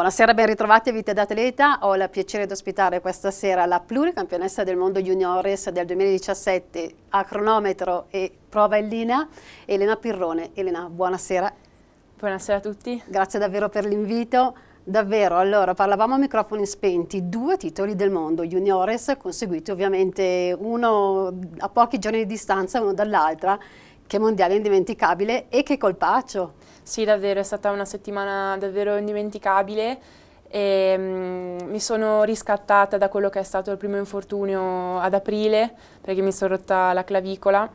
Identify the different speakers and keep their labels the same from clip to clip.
Speaker 1: Buonasera, ben ritrovati a Vita d'Atleta. Ho il piacere di ospitare questa sera la pluricampionessa del mondo juniores del 2017 a cronometro e prova in linea, Elena Pirrone. Elena, buonasera. Buonasera a tutti. Grazie davvero per l'invito. Davvero, allora parlavamo a microfoni spenti, due titoli del mondo, juniores conseguiti ovviamente uno a pochi giorni di distanza uno dall'altra, che mondiale indimenticabile e che colpaccio.
Speaker 2: Sì, davvero, è stata una settimana davvero indimenticabile e um, mi sono riscattata da quello che è stato il primo infortunio ad aprile perché mi sono rotta la clavicola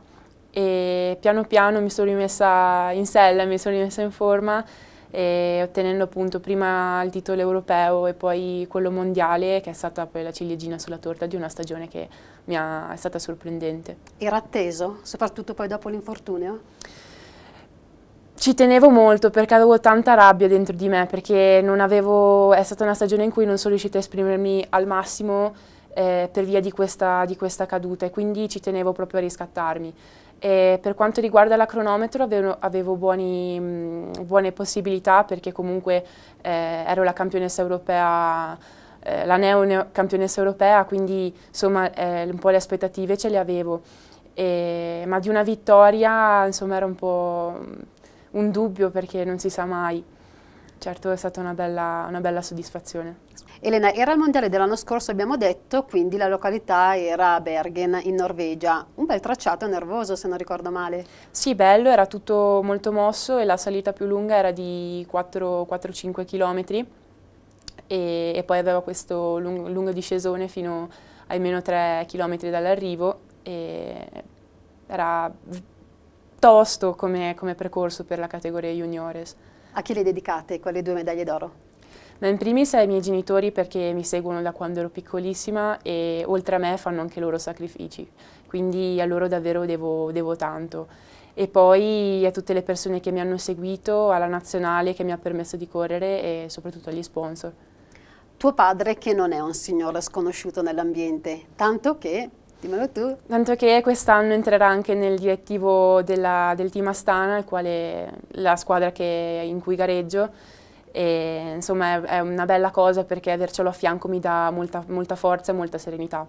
Speaker 2: e piano piano mi sono rimessa in sella, mi sono rimessa in forma ottenendo appunto prima il titolo europeo e poi quello mondiale che è stata poi la ciliegina sulla torta di una stagione che mi ha, è stata sorprendente.
Speaker 1: Era atteso, soprattutto poi dopo l'infortunio?
Speaker 2: Ci tenevo molto perché avevo tanta rabbia dentro di me, perché non avevo, è stata una stagione in cui non sono riuscita a esprimermi al massimo eh, per via di questa, di questa caduta e quindi ci tenevo proprio a riscattarmi. E per quanto riguarda la cronometro avevo, avevo buoni, mh, buone possibilità perché comunque eh, ero la campionessa europea, eh, la neo, neo campionessa europea, quindi insomma eh, un po' le aspettative ce le avevo. E, ma di una vittoria insomma era un po' un dubbio perché non si sa mai. Certo è stata una bella, una bella soddisfazione. Elena, era il mondiale dell'anno scorso, abbiamo detto, quindi la località
Speaker 1: era Bergen, in Norvegia. Un bel tracciato nervoso, se non ricordo male.
Speaker 2: Sì, bello, era tutto molto mosso e la salita più lunga era di 4-5 km e, e, poi aveva questo lungo, lungo discesone fino a almeno 3 km dall'arrivo e era tosto come, come percorso per la categoria juniores.
Speaker 1: A chi le dedicate quelle due medaglie d'oro?
Speaker 2: Ma in primis ai miei genitori perché mi seguono da quando ero piccolissima e oltre a me fanno anche loro sacrifici, quindi a loro davvero devo, devo tanto. E poi a tutte le persone che mi hanno seguito, alla nazionale che mi ha permesso di correre e soprattutto agli sponsor.
Speaker 1: Tuo padre che non è un signore sconosciuto nell'ambiente, tanto che dimmelo tu.
Speaker 2: Tanto che quest'anno entrerà anche nel direttivo della, del team Astana, il quale la squadra che, in cui gareggio, e insomma è, è, una bella cosa perché avercelo a fianco mi dà molta, molta forza e molta serenità.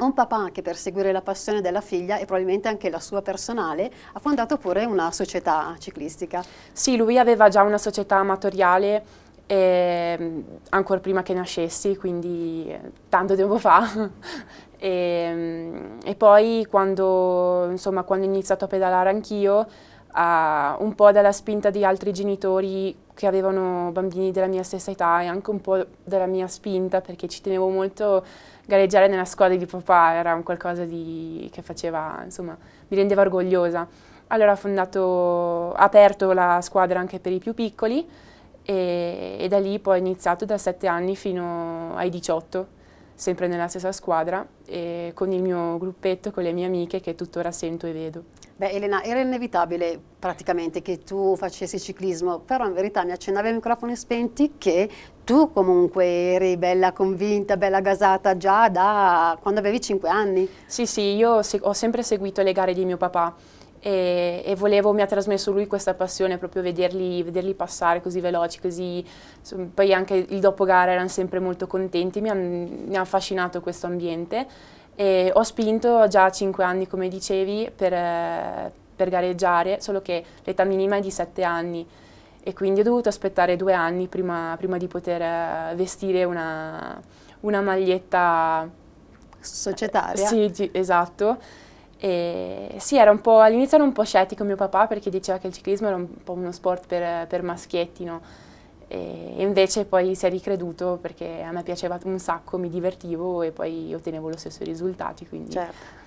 Speaker 2: Un
Speaker 1: papà che per seguire la passione della figlia e probabilmente anche la sua personale ha fondato pure una
Speaker 2: società ciclistica. Sì, lui aveva già una società amatoriale eh, ancora prima che nascessi, quindi tanto tempo fa e, ehm, e poi quando, insomma, quando ho iniziato a pedalare anch'io, un po' dalla spinta di altri genitori che avevano bambini della mia stessa età e anche un po' dalla mia spinta perché ci tenevo molto gareggiare nella squadra di papà, era un qualcosa di, che faceva, insomma, mi rendeva orgogliosa. Allora ho fondato, aperto la squadra anche per i più piccoli e, e da lì poi ho iniziato da 7 anni fino ai 18 sempre nella stessa squadra e con il mio gruppetto, con le mie amiche che tuttora sento e vedo. Beh Elena, era inevitabile
Speaker 1: praticamente che tu facessi ciclismo, però in verità mi accennavi ai microfoni spenti che tu comunque eri bella convinta, bella gasata già da quando avevi 5
Speaker 2: anni. Sì, sì, io ho sempre seguito le gare di mio papà e, e, volevo, mi ha trasmesso lui questa passione, proprio vederli, vederli passare così veloci, così, poi anche il dopo gara erano sempre molto contenti, mi, han, mi ha affascinato questo ambiente e ho spinto già a 5 anni come dicevi per, per gareggiare, solo che l'età minima è di 7 anni e quindi ho dovuto aspettare due anni prima, prima di poter eh, vestire una, una maglietta societaria. Sì, esatto e sì, all'inizio ero un po' scettico mio papà perché diceva che il ciclismo era un po' uno sport per, per maschietti, no? E invece poi si è ricreduto perché a me piaceva un sacco, mi divertivo e poi ottenevo lo stesso risultati, quindi certo.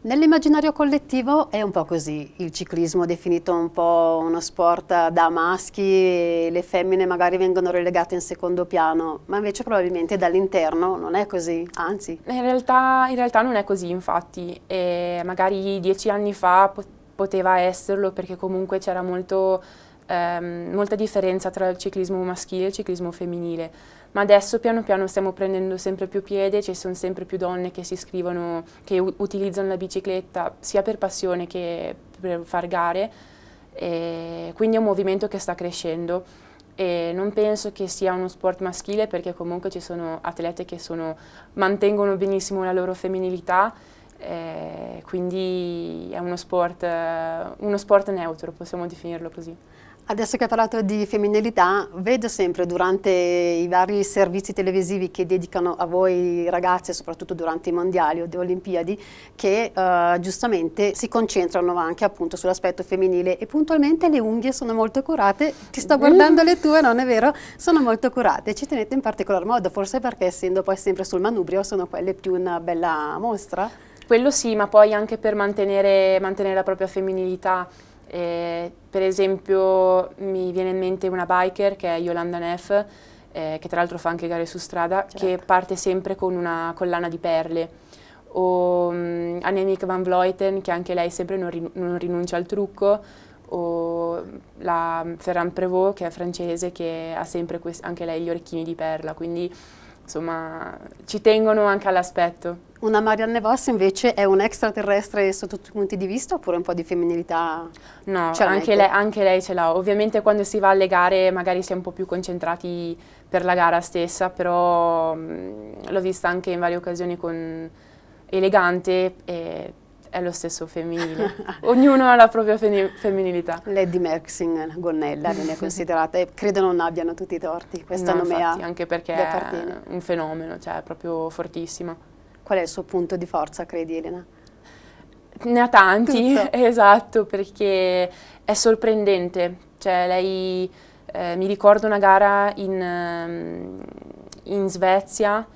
Speaker 1: Nell'immaginario collettivo è un po' così, il ciclismo è definito un po' uno sport da maschi e le femmine magari vengono relegate in secondo piano, ma invece probabilmente dall'interno non è così, anzi.
Speaker 2: Eh, in realtà, in realtà non è così infatti, e magari dieci anni fa poteva esserlo perché comunque c'era ehm, molta differenza tra il ciclismo maschile e il ciclismo femminile ma adesso piano piano stiamo prendendo sempre più piede, ci sono sempre più donne che si iscrivono, che utilizzano la bicicletta sia per passione che per far gare, e quindi è un movimento che sta crescendo. E non penso che sia uno sport maschile perché comunque ci sono atlete che sono, mantengono benissimo la loro femminilità, eh, quindi è uno sport, uno sport neutro, possiamo definirlo così. Adesso che hai parlato di femminilità, vedo sempre durante i
Speaker 1: vari servizi televisivi che dedicano a voi ragazze, soprattutto durante i mondiali o le Olimpiadi, che eh, giustamente si concentrano anche appunto sull'aspetto femminile e puntualmente le unghie sono molto curate, ti sto mm. guardando le tue, non è vero? Sono molto curate, ci
Speaker 2: tenete in particolar modo, forse perché essendo poi sempre sul manubrio sono quelle più una bella mostra? Quello sì, ma poi anche per mantenere, mantenere la propria femminilità eh, per esempio mi viene in mente una biker che è Yolanda Neff, eh, che tra l'altro fa anche gare su strada, certo. che parte sempre con una collana di perle. O um, Annemiek van Vleuten, che anche lei sempre non, rin non rinuncia al trucco, o la Ferrand Prevot, che è francese, che ha sempre anche lei gli orecchini di perla. Quindi insomma ci tengono anche all'aspetto. Una Marianne Voss invece è un extraterrestre sotto tutti i punti di vista oppure un po' di femminilità? No, cioè, anche lei, anche lei, ce l'ha. Ovviamente quando si va alle gare magari si è un po' più concentrati per la gara stessa, però mm, l'ho vista anche in varie occasioni con elegante e è lo stesso femminile, ognuno ha la propria femminilità. Lady Merxing, Gonnella, viene considerata e credo non abbiano tutti i torti, questa no, nomea infatti, anche perché è un fenomeno, cioè è proprio fortissima. Qual è il suo punto di forza, credi Elena? Ne ha tanti, Tutto. esatto, perché è sorprendente, cioè lei, eh, mi ricordo una gara in, ehm, in Svezia,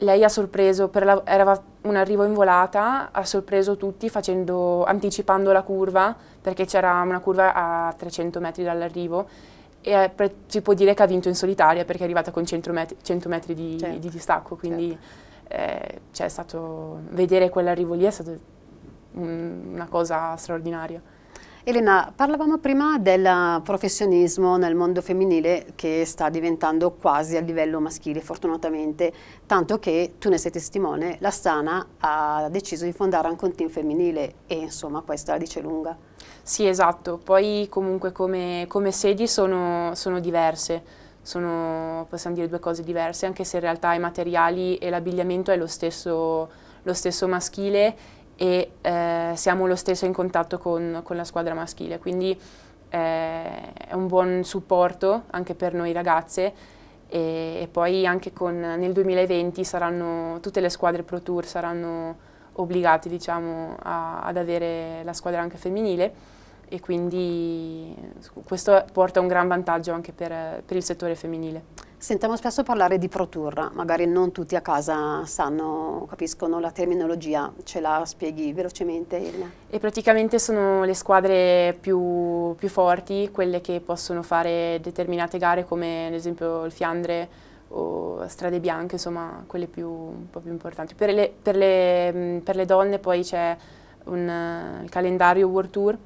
Speaker 2: lei ha sorpreso, la, era un arrivo in volata ha sorpreso tutti facendo, anticipando la curva, perché c'era una curva a 300 metri dall'arrivo, e eh, si può dire che ha vinto in solitaria perché è arrivata con 100 metri, 100 metri di, certo. di, distacco, quindi certo. eh, cioè, stato, vedere quell'arrivo lì è stata un, una cosa straordinaria. Elena,
Speaker 1: parlavamo prima del professionismo nel mondo femminile che sta diventando quasi a livello maschile, fortunatamente, tanto che tu ne sei testimone, la Stana
Speaker 2: ha deciso di fondare anche un team femminile e insomma questa la dice lunga. Sì, esatto, poi comunque come, come sedi sono, sono diverse sono, possiamo dire, due cose diverse, anche se in realtà i materiali e l'abbigliamento è lo stesso, lo stesso maschile e eh, siamo lo stesso in contatto con, con la squadra maschile, quindi eh, è un buon supporto anche per noi ragazze e, e poi anche con, nel 2020 saranno, tutte le squadre Pro Tour saranno obbligate diciamo, a, ad avere la squadra anche femminile e quindi questo porta un gran vantaggio anche per, per il settore femminile.
Speaker 1: Sentiamo spesso parlare di Pro Tour, magari non tutti a casa sanno, capiscono la terminologia, ce la spieghi velocemente Irina?
Speaker 2: E praticamente sono le squadre più, più forti, quelle che possono fare determinate gare come ad esempio il Fiandre o Strade Bianche, insomma quelle più, un po' più importanti. Per le, per le, mm, per le donne poi c'è eh, il calendario World Tour,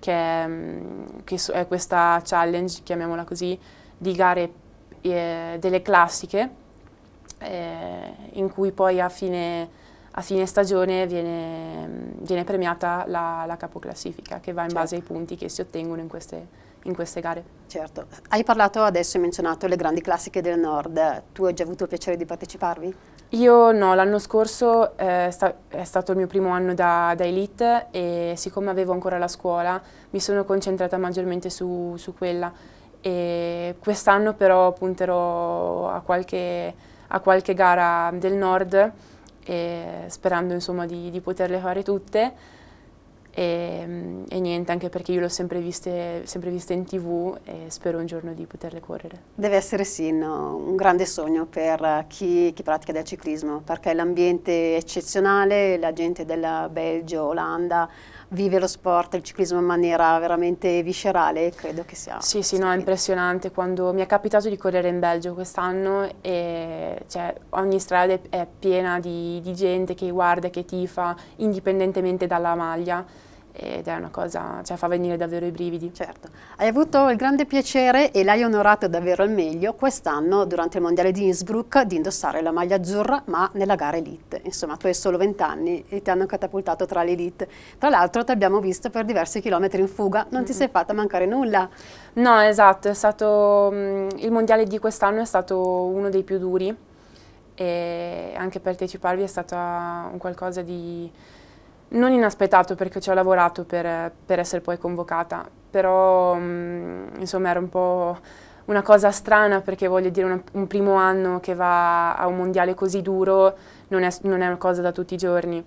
Speaker 2: che è, mm, che è questa challenge, chiamiamola così, di gare eh, delle classiche eh, in cui poi a fine, a fine stagione viene, viene premiata la, la, capoclassifica che va in certo. base ai certo. punti che si ottengono in queste, in queste gare. Certo, hai parlato adesso, hai menzionato le grandi classiche
Speaker 1: del nord, tu hai già avuto il piacere di parteciparvi?
Speaker 2: Io no, l'anno scorso eh, sta è stato il mio primo anno da, da, Elite e siccome avevo ancora la scuola mi sono concentrata maggiormente su, su quella e quest'anno però punterò a qualche, a qualche, gara del nord sperando insomma di, di, poterle fare tutte e, e, niente anche perché io l'ho sempre, sempre viste, in tv e spero un giorno di poterle correre.
Speaker 1: Deve essere sì no, un grande sogno per chi, chi pratica del ciclismo perché l'ambiente è eccezionale, la gente della Belgio, Olanda vive lo sport, il ciclismo in maniera
Speaker 2: veramente viscerale, credo che sia. Sì, sì, no, è impressionante. Quando mi è capitato di correre in Belgio quest'anno e cioè, ogni strada è piena di, di gente che guarda, che tifa, indipendentemente dalla maglia ed è una cosa, cioè fa venire davvero i brividi. Certo, hai avuto il grande piacere e l'hai onorato davvero al meglio quest'anno
Speaker 1: durante il Mondiale di Innsbruck di indossare la maglia azzurra ma nella gara elite, insomma tu hai solo 20 anni e ti hanno catapultato tra l'elite, tra l'altro ti abbiamo visto per diversi chilometri in fuga, non
Speaker 2: mm -hmm. ti sei fatta mancare nulla. No esatto, stato, mm, il Mondiale di quest'anno è stato uno dei più duri e anche parteciparvi è stato un qualcosa di non inaspettato perché ci ho lavorato per, per essere poi convocata, però mh, mm, insomma era un po' una cosa strana perché voglio dire una, un primo anno che va a un mondiale così duro non è, non è una cosa da tutti i giorni.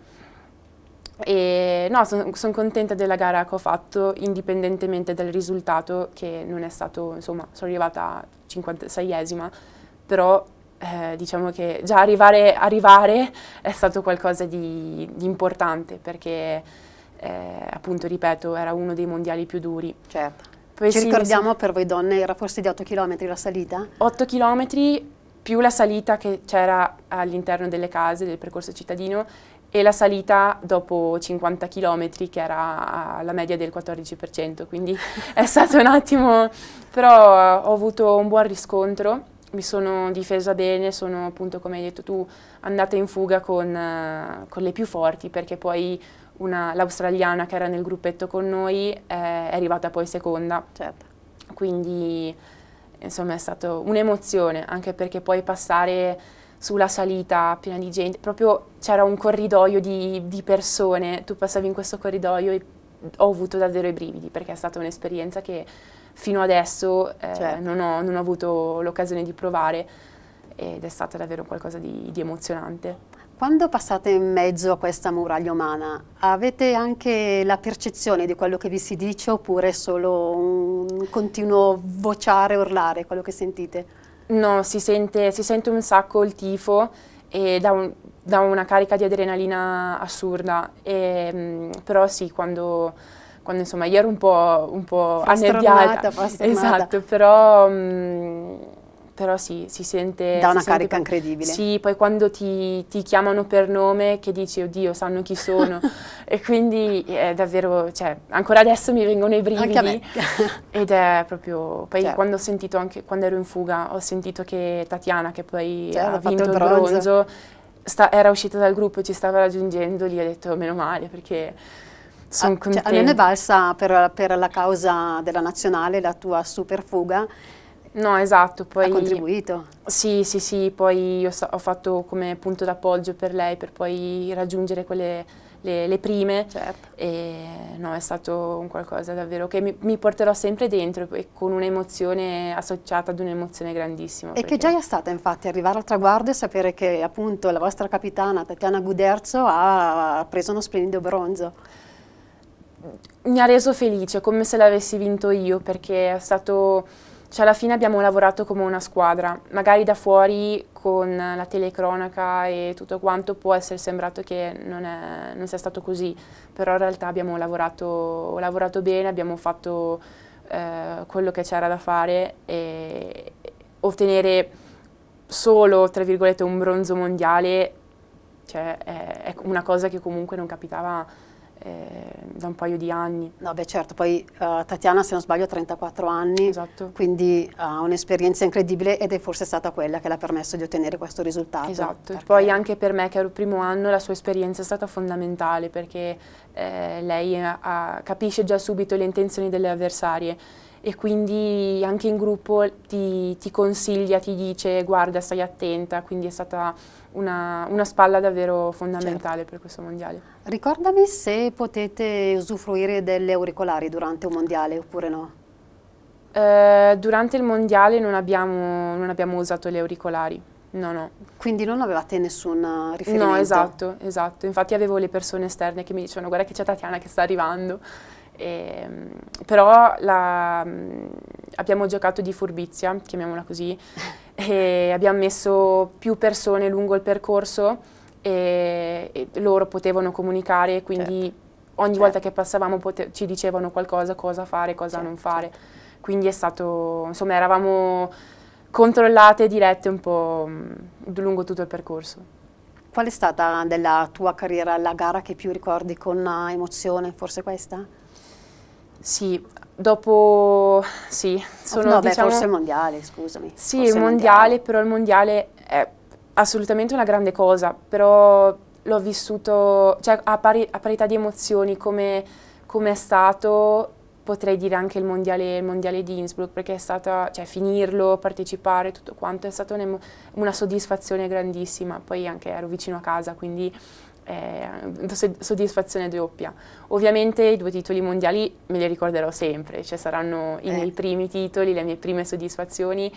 Speaker 2: E no, sono son contenta della gara che ho fatto indipendentemente dal risultato che non è stato, insomma, sono arrivata 56esima, però eh, diciamo che già arrivare, arrivare, è stato qualcosa di, di importante perché eh, appunto ripeto era uno dei mondiali più duri. Certo.
Speaker 1: Poi Ci ricordiamo sono...
Speaker 2: per voi donne era forse di 8 km la salita? 8 km più la salita che c'era all'interno delle case del percorso cittadino e la salita dopo 50 km che era la media del 14%, quindi è stato un attimo, però ho avuto un buon riscontro mi sono difesa bene, sono appunto come hai detto tu andata in fuga con, eh, con le più forti perché poi l'australiana che era nel gruppetto con noi eh, è arrivata poi seconda. Certo. Quindi insomma è stata un'emozione anche perché poi passare sulla salita piena di gente, proprio c'era un corridoio di, di persone, tu passavi in questo corridoio e ho avuto davvero i brividi perché è stata un'esperienza che fino adesso eh, certo. non, ho, non, ho, avuto l'occasione di provare ed è stato davvero qualcosa di, di emozionante. Quando passate in
Speaker 1: mezzo a questa muraglia umana, avete anche la percezione di quello che vi si dice oppure
Speaker 2: solo un continuo vociare, urlare, quello che sentite? No, si sente, si sente un sacco il tifo e da un, dà una carica di adrenalina assurda, e, mh, mm, però sì, quando, quando, insomma io ero un po', un po annerviata, esatto, però... Mh, mm, però sì, si sente... Da una carica come, incredibile. Sì, poi quando ti, ti, chiamano per nome che dici, oddio, sanno chi sono. e quindi è eh, davvero, cioè, ancora adesso mi vengono i brividi. ed è proprio... Poi certo. quando ho sentito, anche quando ero in fuga, ho sentito che Tatiana, che poi certo, ha vinto il bronzo, bronzo sta, era uscita dal gruppo e ci stava raggiungendo lì, ho detto meno male perché sono ah, cioè, contenta. Cioè, almeno è valsa per, per, la causa della nazionale la tua superfuga. No, esatto. Poi, ha contribuito. Sì, sì, sì, poi ho, ho fatto come punto d'appoggio per lei per poi raggiungere quelle le, le prime. Certo. E no, è stato un qualcosa davvero che mi, mi porterò sempre dentro e con un'emozione associata ad un'emozione grandissima. E perché... che
Speaker 1: gioia è stata infatti arrivare al traguardo e sapere che appunto la vostra capitana Tatiana Guderzo
Speaker 2: ha preso uno splendido bronzo mi ha reso felice, come se l'avessi vinto io, perché è stato cioè alla fine abbiamo lavorato come una squadra, magari da fuori con la telecronaca e tutto quanto può essere sembrato che non, è, non sia stato così, però in realtà abbiamo lavorato, lavorato bene, abbiamo fatto eh, quello che c'era da fare e ottenere solo, tra virgolette, un bronzo mondiale cioè, è, è una cosa che comunque non capitava eh, da un paio di anni. No, beh certo, poi uh,
Speaker 1: Tatiana se non sbaglio ha 34 anni, esatto. quindi ha un'esperienza incredibile ed è forse stata quella che l'ha permesso di ottenere questo risultato. Esatto,
Speaker 2: poi anche per me che ero il primo anno la sua esperienza è stata fondamentale perché eh, lei ha, eh, capisce già subito le intenzioni delle avversarie e quindi anche in gruppo ti, ti consiglia, ti dice guarda stai attenta, quindi è stata una, una spalla davvero fondamentale certo. per questo mondiale.
Speaker 1: Ricordami se potete usufruire delle auricolari durante un mondiale oppure no?
Speaker 2: Eh, durante il mondiale non abbiamo, non abbiamo usato le auricolari. No, no. Quindi non avevate nessun riferimento? No, esatto, esatto. Infatti avevo le persone esterne che mi dicevano guarda che c'è Tatiana che sta arrivando. E, ehm, però la, mm, abbiamo giocato di furbizia, chiamiamola così, e abbiamo messo più persone lungo il percorso e, e loro potevano comunicare, quindi certo. ogni certo. volta che passavamo ci dicevano qualcosa, cosa fare, cosa certo, non fare. Certo. Quindi è stato, insomma, eravamo controllate e dirette un po' mm, lungo tutto il percorso.
Speaker 1: Qual è stata della tua carriera la gara che più ricordi con eh, emozione? Forse questa? Sì,
Speaker 2: dopo sì, sono no, diciamo, beh, forse mondiale, scusami. Sì, mondiale, mondiale, però il mondiale è assolutamente una grande cosa, però l'ho vissuto, cioè a, pari, a, parità di emozioni come, come, è stato, potrei dire anche il mondiale, il mondiale di Innsbruck, perché è stata, cioè finirlo, partecipare, tutto quanto, è stata una soddisfazione grandissima, poi anche ero vicino a casa, quindi Mm, soddisfazione doppia. Ovviamente i due titoli mondiali me li ricorderò sempre, cioè saranno eh. i miei eh. primi titoli, le mie prime soddisfazioni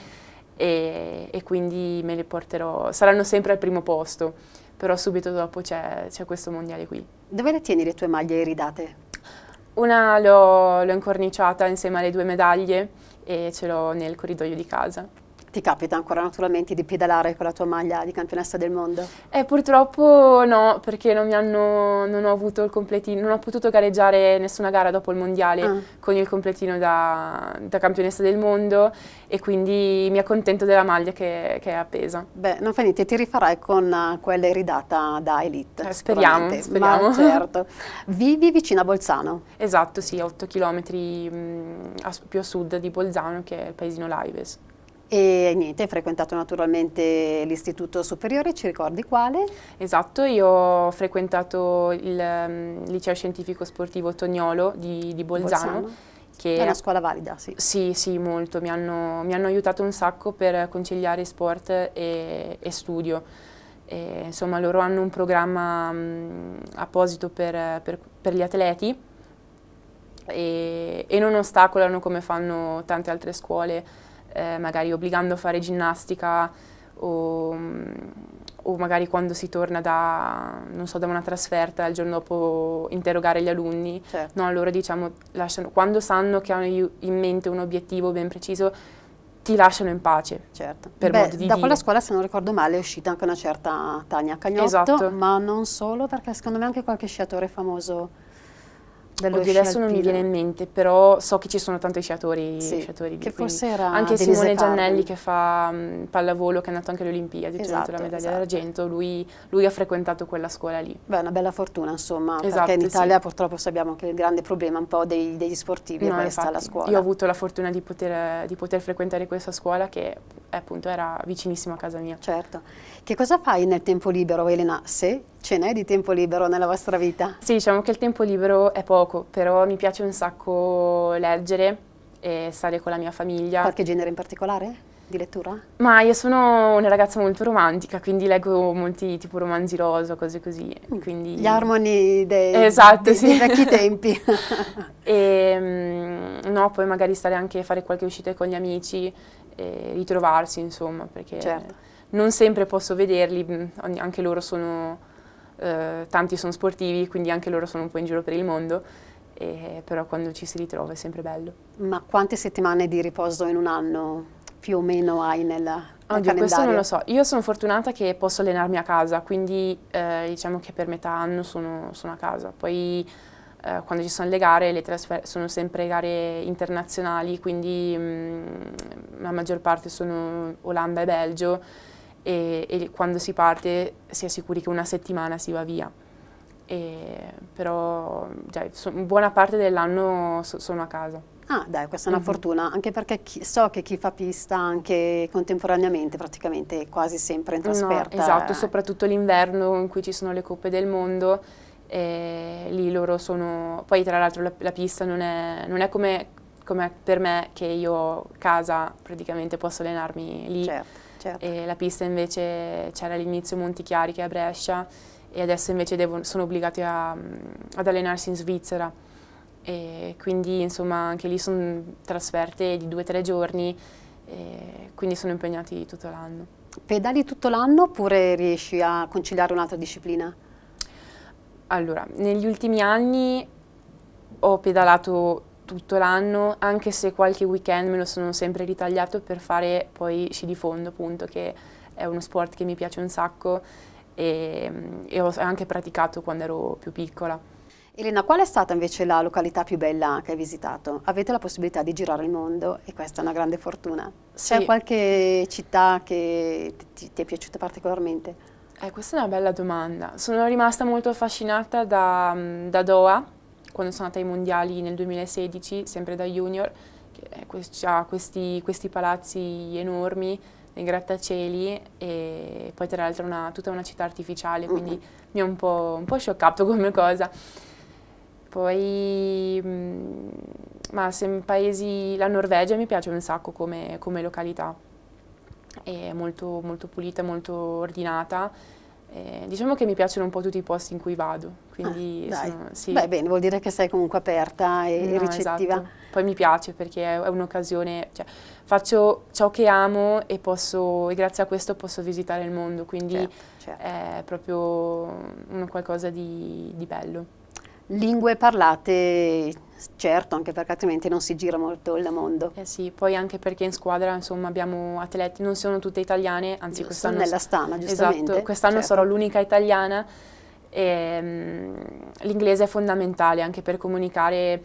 Speaker 2: e, e, quindi me li porterò, saranno sempre al primo posto, però subito dopo c'è, questo mondiale qui. Dove le tieni le tue maglie
Speaker 1: iridate?
Speaker 2: Una l'ho, incorniciata insieme alle due medaglie e ce l'ho nel corridoio di casa. Ti capita ancora
Speaker 1: naturalmente di pedalare con la tua maglia di campionessa del mondo?
Speaker 2: Eh, purtroppo no, perché non, hanno, non ho avuto il completino, non ho potuto gareggiare nessuna gara dopo il mondiale ah. con il completino da, da, campionessa del mondo e quindi mi accontento della maglia che, che, è appesa. Beh,
Speaker 1: non fa niente, ti rifarai con eh, quella iridata da Elite. Eh, speriamo, speriamo. Ma certo.
Speaker 2: Vivi vicino a Bolzano? Esatto, sì, 8 km mh, a, più a sud di Bolzano che è il paesino Laives. E niente, hai frequentato naturalmente l'istituto superiore, ci ricordi quale? Esatto, io ho frequentato il um, liceo scientifico sportivo Tognolo di, di Bolzano. Bolzano. Che è una scuola valida, sì. Sì, sì, molto. Mi hanno, mi hanno aiutato un sacco per conciliare sport e, e studio. E, insomma, loro hanno un programma mh, apposito per, per, per gli atleti e, e non ostacolano come fanno tante altre scuole eh, magari obbligando a fare ginnastica o, o magari quando si torna da, so, da, una trasferta il giorno dopo interrogare gli alunni. Certo. No, loro diciamo, lasciano, quando sanno che hanno in mente un obiettivo ben preciso, ti lasciano in pace. Certo. Per Beh, modo di da dire. quella scuola, se non ricordo male, è uscita
Speaker 1: anche una certa Tania
Speaker 2: Cagnotto, esatto.
Speaker 1: ma non solo, perché secondo me anche qualche sciatore famoso adesso non mi viene in
Speaker 2: mente, però so che ci sono tanti sciatori, sì, sciatori che forse era anche Simone Giannelli che fa mh, pallavolo, che è nato anche alle Olimpiadi, ha ottenuto la esatto, medaglia esatto. d'argento, lui, lui, ha frequentato quella scuola lì. Beh, una bella fortuna insomma, esatto, perché in Italia sì. purtroppo sappiamo che il grande problema un po' dei, degli sportivi no, è questa infatti, la scuola. Io ho avuto la fortuna di poter, di poter frequentare questa scuola che appunto era vicinissima a casa mia. Certo. Che cosa fai nel tempo libero Elena, se Ce n'è eh, di tempo libero nella vostra vita? Sì, diciamo che il tempo libero è poco, però mi piace un sacco leggere e stare con la mia famiglia. Qualche genere in particolare? di lettura? Ma io sono una ragazza molto romantica, quindi leggo molti tipo romanzi rosa, cose così. Mm. Quindi... Gli
Speaker 1: armoni dei, esatto, dei, sì. dei vecchi tempi.
Speaker 2: e, ehm, no, poi magari stare anche a fare qualche uscita con gli amici, e ritrovarsi insomma, perché certo. non sempre posso vederli, mm, anche loro sono eh, tanti sono sportivi, quindi anche loro sono un po' in giro per il mondo, e, però quando ci si ritrova è sempre bello.
Speaker 1: Ma quante settimane di riposo in un anno più o meno hai nella... Nel Oddio, questo non lo so.
Speaker 2: Io sono fortunata che posso allenarmi a casa, quindi eh, diciamo che per metà anno sono, sono a casa. Poi eh, quando ci sono le gare, le sono sempre gare internazionali, quindi mh, mm, la maggior parte sono Olanda e Belgio e, e, quando si parte si è sicuri che una settimana si va via. E, però già, cioè, so, buona parte dell'anno so, sono a casa.
Speaker 1: Ah dai, questa è una mm -hmm. fortuna, anche perché chi, so che chi fa pista anche contemporaneamente praticamente quasi sempre in trasferta. No, esatto, eh.
Speaker 2: soprattutto l'inverno in cui ci sono le coppe del mondo, eh, lì loro sono... Poi tra l'altro la, la, pista non è, non è come, come, per me che io casa praticamente posso allenarmi lì. Certo Certo. E la pista invece c'era all'inizio Montichiari che è a Brescia e adesso invece devo, sono obbligati a, ad allenarsi in Svizzera. E quindi insomma anche lì sono trasferte di due o tre giorni, quindi sono impegnati tutto l'anno.
Speaker 1: Pedali tutto l'anno oppure riesci a conciliare un'altra disciplina?
Speaker 2: Allora, negli ultimi anni ho pedalato tutto l'anno, anche se qualche weekend me lo sono sempre ritagliato per fare poi sci di fondo, appunto, che è uno sport che mi piace un sacco e, mm, e ho anche praticato quando ero più piccola. Elena, qual è stata invece la località più bella che hai visitato? Avete la
Speaker 1: possibilità di girare il mondo e questa è una grande fortuna. Sì. C'è
Speaker 2: qualche città che ti, ti è piaciuta particolarmente? Eh, questa è una bella domanda. Sono rimasta molto affascinata da, mm, da Doha, quando sono andata ai mondiali nel 2016, sempre da junior, che eh, ha questi, questi palazzi enormi nei grattacieli e poi tra l'altro una, tutta una città artificiale, quindi mm -hmm. mi ha un po', un po' scioccato come cosa. Poi, mh, mm, ma paesi, la Norvegia mi piace un sacco come, come località, è molto, molto pulita, molto ordinata eh, diciamo che mi piacciono un po' tutti i posti in cui vado, quindi ah, sono, sì. Beh, bene,
Speaker 1: vuol dire che sei comunque aperta e no, esatto. ricettiva. Esatto.
Speaker 2: Poi mi piace perché è, un'occasione, cioè, faccio ciò che amo e, posso, e, grazie a questo posso visitare il mondo, quindi certo, certo. è proprio qualcosa di, di bello lingue parlate certo anche perché altrimenti non si gira molto il mondo eh sì poi anche perché in squadra insomma abbiamo atleti non sono tutte italiane anzi quest'anno nella stana esatto, giustamente esatto quest'anno certo. sarò l'unica italiana e um, l'inglese è fondamentale anche per comunicare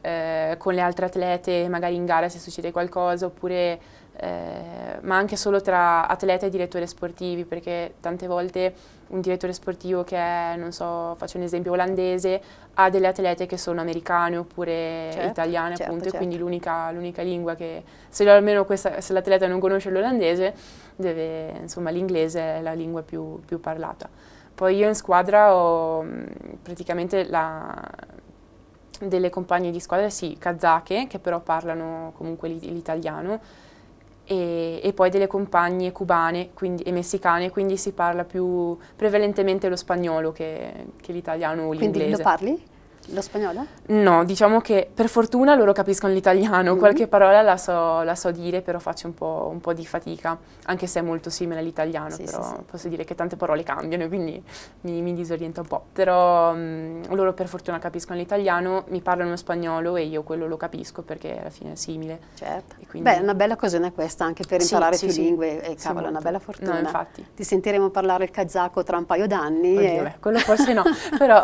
Speaker 2: eh, con le altre atlete magari in gara se succede qualcosa oppure eh, ma anche solo tra atleta e direttore sportivi, perché tante volte un direttore sportivo che è, non so, faccio un esempio olandese, ha delle atlete che sono americane oppure certo, italiane certo, appunto, certo. e quindi certo. l'unica, lingua che, se almeno l'atleta non conosce l'olandese, deve, insomma l'inglese è la lingua più, più parlata. Poi io in squadra ho mm, praticamente la, delle compagne di squadra, sì, kazake, che però parlano comunque l'italiano, e, e, poi delle compagne cubane quindi, e messicane, quindi si parla più prevalentemente lo spagnolo che, che l'italiano o l'inglese. Quindi lo parli? Lo spagnolo? No, diciamo che per fortuna loro capiscono l'italiano, mm qualche parola la so, la so, dire, però faccio un po', un po', di fatica, anche se è molto simile all'italiano, sì, però sì, sì. posso dire che tante parole cambiano, quindi mi, mi disorienta un po'. Però mh, mm, loro per fortuna capiscono l'italiano, mi parlano lo spagnolo e io quello lo capisco perché alla fine è simile. Certo. Quindi... Beh, una
Speaker 1: bella occasione questa anche per imparare più lingue, e eh, cavolo, è una bella fortuna. No, infatti. Ti sentiremo parlare il kazako tra un paio d'anni. Oddio, e... beh, quello forse no, però...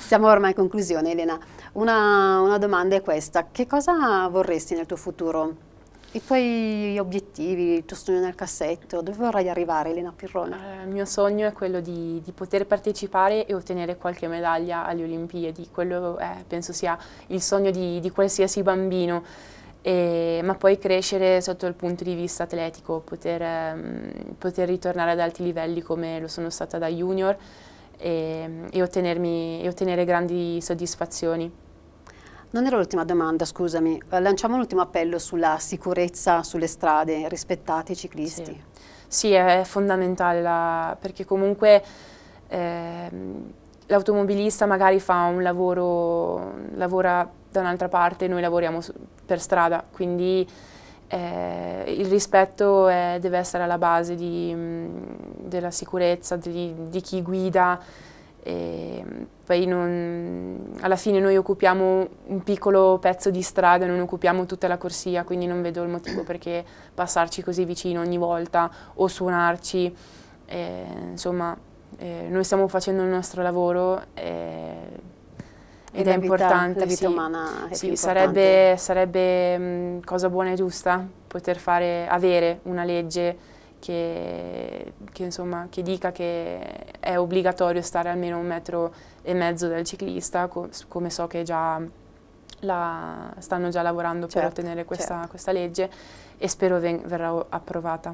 Speaker 1: Siamo ormai ormai a conclusione Elena, una, una domanda è questa, che cosa vorresti nel tuo futuro? I tuoi obiettivi, il tuo sogno nel cassetto,
Speaker 2: dove vorrai arrivare Elena Pirrone? Eh, il mio sogno è quello di, di, poter partecipare e ottenere qualche medaglia alle Olimpiadi, quello eh, penso sia il sogno di, di qualsiasi bambino, e, ma poi crescere sotto il punto di vista atletico, poter, eh, poter ritornare ad alti livelli come lo sono stata da junior, e, e, e ottenere grandi soddisfazioni. Non era l'ultima domanda, scusami.
Speaker 1: Eh, lanciamo un ultimo appello sulla sicurezza sulle strade, rispettate i ciclisti. Sì,
Speaker 2: sì è fondamentale la, perché comunque eh, l'automobilista magari fa un lavoro, lavora da un'altra parte, noi lavoriamo per strada, quindi eh, il rispetto è, eh, deve essere alla base di, mm, della sicurezza di, di chi guida. E mm, poi non, alla fine noi occupiamo un piccolo pezzo di strada, non occupiamo tutta la corsia, quindi non vedo il motivo perché passarci così vicino ogni volta o suonarci. Eh, insomma, eh, noi stiamo facendo il nostro lavoro. Eh,
Speaker 1: ed è vita, importante. La vita sì, umana è sì, sarebbe,
Speaker 2: sarebbe mh, cosa buona e giusta poter fare, avere una legge che, che, insomma, che dica che è obbligatorio stare almeno un metro e mezzo dal ciclista, co come so che già la, stanno già lavorando certo, per ottenere questa, certo. questa legge e spero verrà approvata.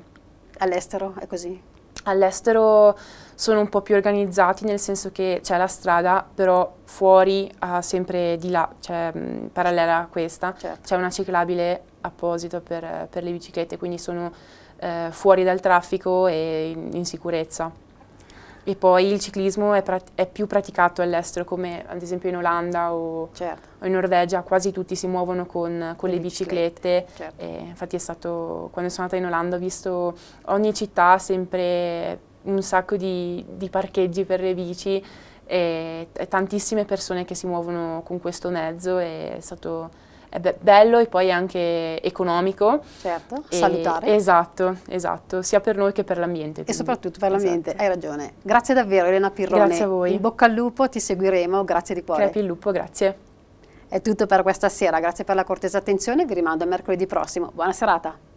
Speaker 2: All'estero è così? All'estero sono un po' più organizzati nel senso che c'è la strada, però fuori, uh, sempre di là, cioè mh, parallela a questa, certo. c'è una ciclabile apposita per, per, le biciclette, quindi sono eh, fuori dal traffico e in, in sicurezza. E poi il ciclismo è, prat è più praticato all'estero, come ad esempio in Olanda o, certo. o, in Norvegia, quasi tutti si muovono con, con le, le, biciclette. biciclette. Certo. infatti è stato, quando sono andata in Olanda ho visto ogni città sempre un sacco di, di parcheggi per le bici e tantissime persone che si muovono con questo mezzo è stato è be bello e poi anche economico.
Speaker 1: Certo, e, salutare.
Speaker 2: Esatto, esatto, sia per noi che per l'ambiente. E soprattutto per l'ambiente, esatto. hai ragione. Grazie davvero Elena Pirrone. Grazie a voi. In
Speaker 1: bocca al lupo, ti seguiremo, grazie di cuore. Crepi il lupo, grazie. È tutto per questa sera, grazie per la cortesa attenzione, vi rimando a mercoledì prossimo. Buona serata.